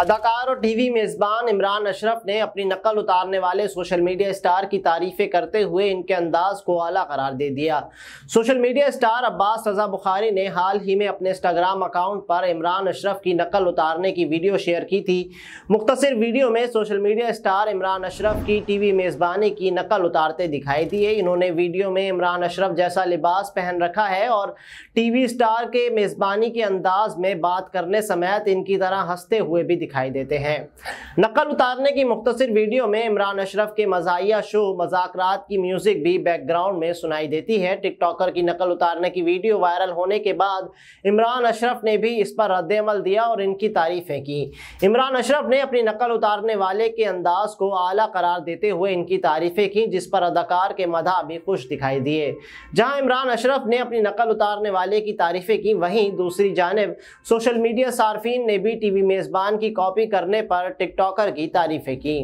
अदाकार और टीवी मेज़बान इमरान अशरफ ने अपनी नकल उतारने वाले सोशल मीडिया स्टार की तारीफ़ें करते हुए इनके अंदाज को आला करार दे दिया सोशल मीडिया स्टार अब्बास सजा बुखारी ने हाल ही में अपने इंस्टाग्राम अकाउंट पर इमरान अशरफ की नकल उतारने की वीडियो शेयर की थी मुख्तर वीडियो में social media star Imran Ashraf की टी वी मेज़बानी की नकल उतारते दिखाई दिए इन्होंने वीडियो में इमरान अशरफ जैसा लिबास पहन रखा है और टी वी स्टार के मेज़बानी के अंदाज में बात करने समेत इनकी तरह हंसते हुए भी दिखाई देते हैं नकल उतारने की मुख्तर वीडियो में इमरान अशरफ के मजाया शो मजाक की म्यूजिक भी बैकग्राउंड में सुनाई देती है टिकटॉकर की नकल उतारने की वीडियो वायरल होने के बाद इमरान अशरफ ने भी इस पर रद्दमल दिया और इनकी तारीफें की इमरान अशरफ ने अपनी नकल उतारने वाले के अंदाज को आला करार देते हुए इनकी तारीफें की जिस पर अदाकार के मदा भी खुश दिखाई दिए जहां इमरान अशरफ ने अपनी नकल उतारने वाले की तारीफें की वहीं दूसरी जानब सोशल मीडिया सार्फिन ने भी टीवी मेज़बान की कॉपी करने पर टिकटॉकर की तारीफें की